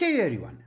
Hey everyone!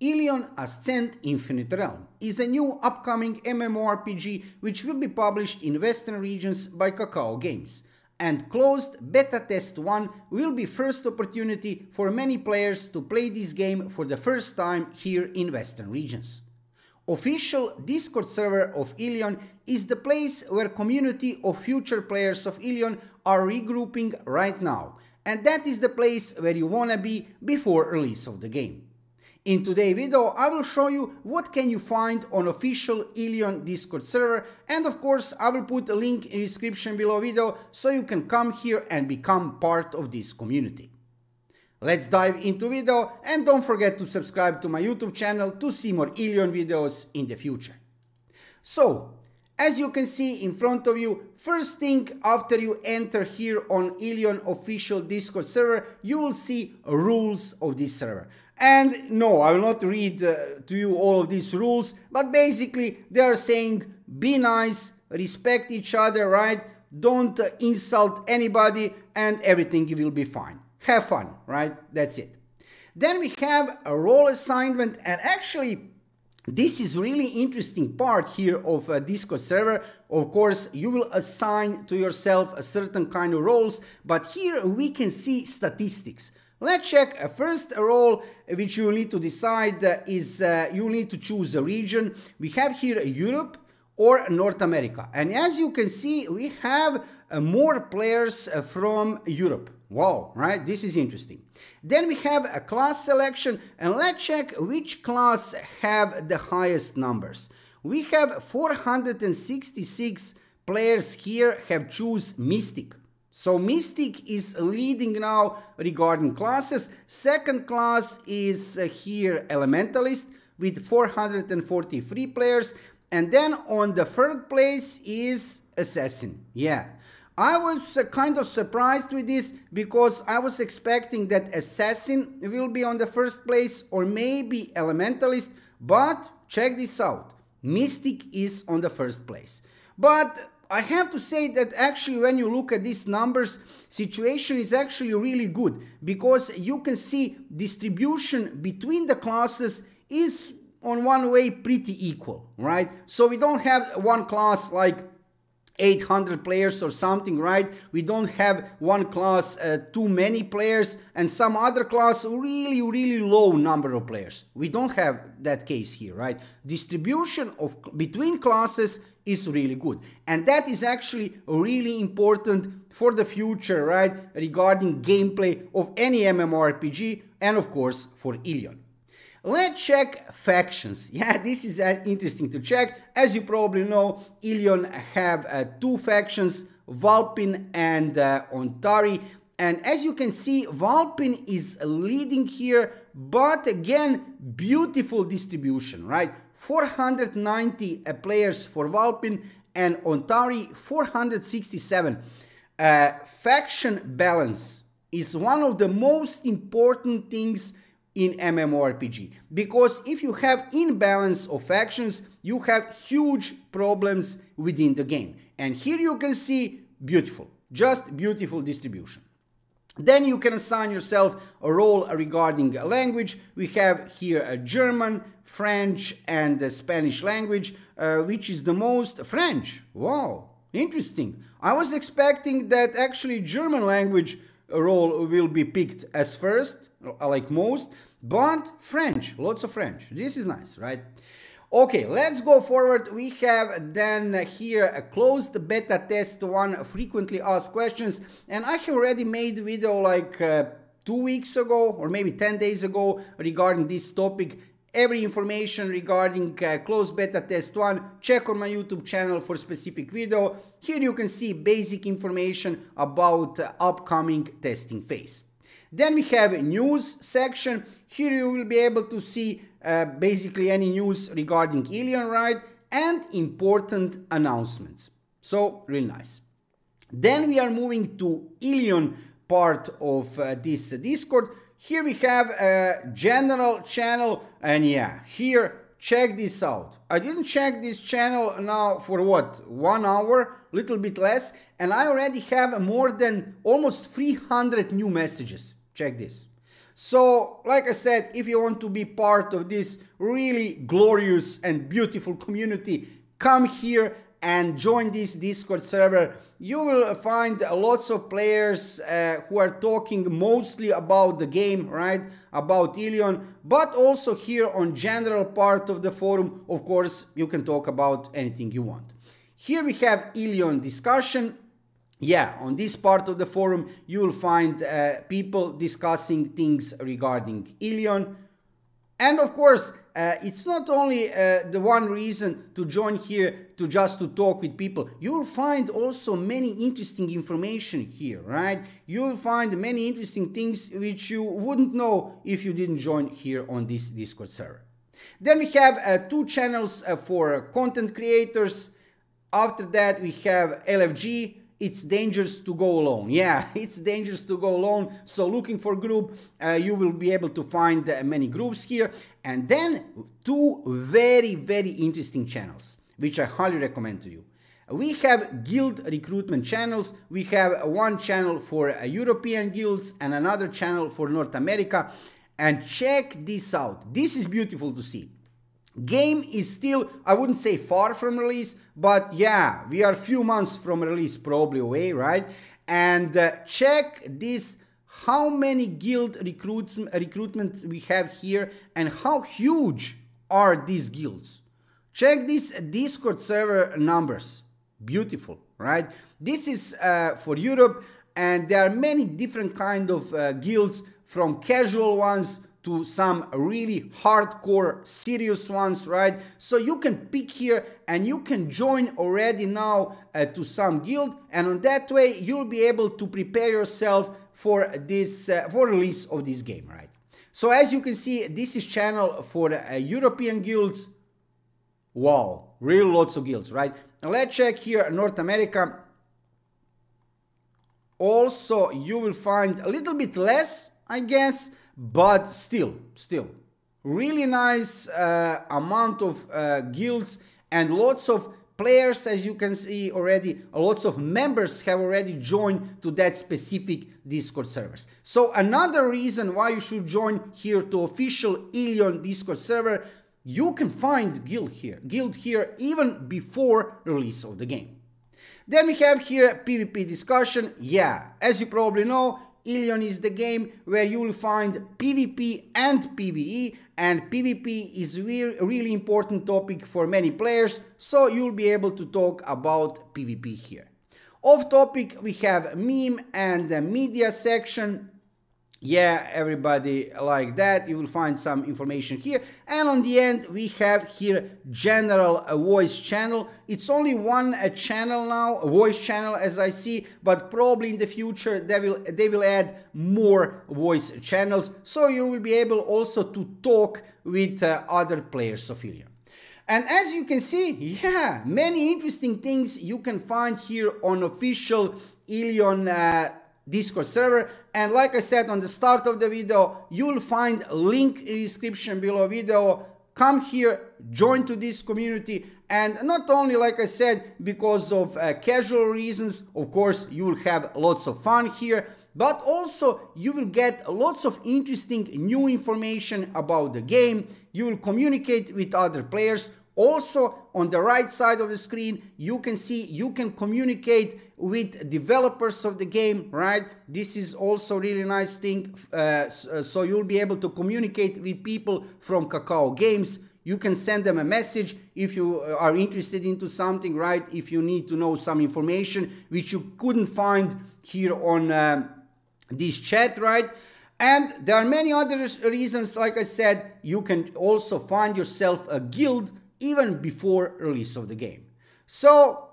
Ilion Ascent Infinite Realm is a new upcoming MMORPG which will be published in Western regions by Kakao Games, and closed Beta Test 1 will be first opportunity for many players to play this game for the first time here in Western regions. Official Discord server of Ilion is the place where community of future players of Ilion are regrouping right now, and that is the place where you wanna be before release of the game. In today's video I will show you what can you find on official Ilion Discord server and of course I will put a link in description below video so you can come here and become part of this community. Let's dive into video and don't forget to subscribe to my YouTube channel to see more Ilion videos in the future. So, as you can see in front of you, first thing after you enter here on Ilion official Discord server, you will see rules of this server. And no, I will not read uh, to you all of these rules, but basically they are saying be nice, respect each other, right? Don't uh, insult anybody and everything will be fine. Have fun, right? That's it. Then we have a role assignment and actually this is really interesting part here of a uh, Discord server. Of course, you will assign to yourself a certain kind of roles, but here we can see statistics. Let's check a uh, first role which you need to decide uh, is uh, you need to choose a region. We have here Europe or North America. And as you can see, we have uh, more players uh, from Europe. Wow, right? This is interesting. Then we have a class selection and let's check which class have the highest numbers. We have 466 players here have choose Mystic. So Mystic is leading now regarding classes. Second class is uh, here Elementalist with 443 players. And then on the third place is Assassin. Yeah. I was uh, kind of surprised with this because I was expecting that Assassin will be on the first place or maybe Elementalist, but check this out. Mystic is on the first place. But I have to say that actually when you look at these numbers, situation is actually really good because you can see distribution between the classes is on one way pretty equal, right? So we don't have one class like 800 players or something, right? We don't have one class uh, too many players and some other class really, really low number of players. We don't have that case here, right? Distribution of between classes is really good. And that is actually really important for the future, right? Regarding gameplay of any MMORPG and of course for Ilion. Let's check factions. Yeah, this is uh, interesting to check. As you probably know, Ilion have uh, two factions, Valpin and uh, Ontari. And as you can see, Valpin is leading here, but again, beautiful distribution, right? 490 uh, players for Valpin and Ontari 467. Uh, faction balance is one of the most important things in MMORPG. Because if you have imbalance of actions, you have huge problems within the game. And here you can see beautiful, just beautiful distribution. Then you can assign yourself a role regarding a language. We have here a German, French and a Spanish language, uh, which is the most French. Wow, interesting. I was expecting that actually German language role will be picked as first, uh, like most, but French, lots of French. This is nice, right? Okay, let's go forward. We have then here a closed beta test one frequently asked questions and I have already made video like uh, two weeks ago or maybe 10 days ago regarding this topic Every information regarding uh, closed beta test 1, check on my YouTube channel for specific video. Here you can see basic information about uh, upcoming testing phase. Then we have a news section. Here you will be able to see uh, basically any news regarding Ilion Ride and important announcements. So really nice. Then we are moving to Ilion part of uh, this Discord here we have a general channel and yeah, here check this out. I didn't check this channel now for what, one hour, little bit less, and I already have more than almost 300 new messages. Check this. So, like I said, if you want to be part of this really glorious and beautiful community, come here and join this Discord server. You will find lots of players uh, who are talking mostly about the game, right? About Ilion, but also here on general part of the forum, of course, you can talk about anything you want. Here we have Ilion discussion. Yeah, on this part of the forum, you'll find uh, people discussing things regarding Ilion. And of course, uh, it's not only uh, the one reason to join here to just to talk with people you'll find also many interesting information here right you'll find many interesting things which you wouldn't know if you didn't join here on this discord server then we have uh, two channels uh, for content creators after that we have lfg it's dangerous to go alone. Yeah, it's dangerous to go alone. So looking for group, uh, you will be able to find uh, many groups here. And then two very, very interesting channels, which I highly recommend to you. We have guild recruitment channels. We have one channel for uh, European guilds and another channel for North America. And check this out. This is beautiful to see. Game is still, I wouldn't say far from release, but yeah, we are a few months from release probably away, right? And uh, check this how many guild recruits recruitments we have here and how huge are these guilds. Check this Discord server numbers. Beautiful, right? This is uh, for Europe and there are many different kind of uh, guilds from casual ones to some really hardcore serious ones right so you can pick here and you can join already now uh, to some guild and on that way you'll be able to prepare yourself for this uh, for release of this game right so as you can see this is channel for uh, european guilds wow real lots of guilds right let's check here north america also you will find a little bit less I guess, but still, still, really nice uh, amount of uh, guilds and lots of players as you can see already lots of members have already joined to that specific discord servers so another reason why you should join here to official ilion discord server you can find guild here guild here even before release of the game then we have here pvp discussion yeah as you probably know Ilion is the game where you'll find PvP and PvE and PvP is a re really important topic for many players, so you'll be able to talk about PvP here. Off topic, we have meme and the media section yeah everybody like that you will find some information here and on the end we have here general voice channel it's only one uh, channel now voice channel as i see but probably in the future they will they will add more voice channels so you will be able also to talk with uh, other players of Ilion. And as you can see, yeah, many interesting things you can find here on official Ilion uh, Discord server. And like I said on the start of the video, you'll find link in description below video. Come here, join to this community. And not only, like I said, because of uh, casual reasons, of course, you will have lots of fun here, but also you will get lots of interesting new information about the game. You will communicate with other players also, on the right side of the screen, you can see you can communicate with developers of the game, right? This is also really nice thing. Uh, uh so you'll be able to communicate with people from Kakao Games. You can send them a message if you uh, are interested into something, right? If you need to know some information which you couldn't find here on uh, this chat, right? And there are many other reasons, like I said, you can also find yourself a guild even before release of the game. So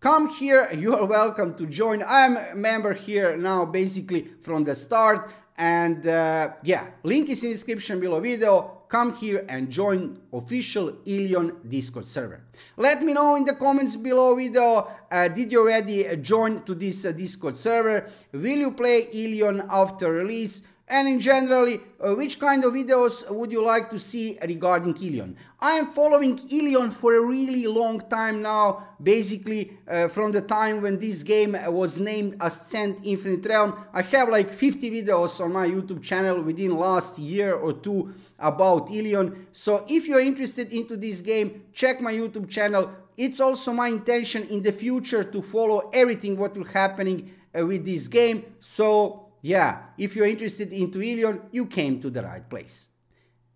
come here, you are welcome to join. I'm a member here now basically from the start and uh, yeah, link is in description below video. Come here and join official Ilion Discord server. Let me know in the comments below video, uh, did you already uh, join to this uh, Discord server? Will you play Ilion after release? and in generally uh, which kind of videos would you like to see regarding Ilion. I am following Ilion for a really long time now, basically uh, from the time when this game was named Ascent Infinite Realm. I have like 50 videos on my YouTube channel within last year or two about Ilion. So if you're interested into this game, check my YouTube channel. It's also my intention in the future to follow everything what will happening uh, with this game. So yeah, if you're interested in Twilio, you came to the right place.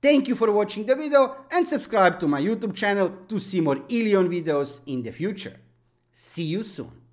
Thank you for watching the video and subscribe to my YouTube channel to see more Ilion videos in the future. See you soon!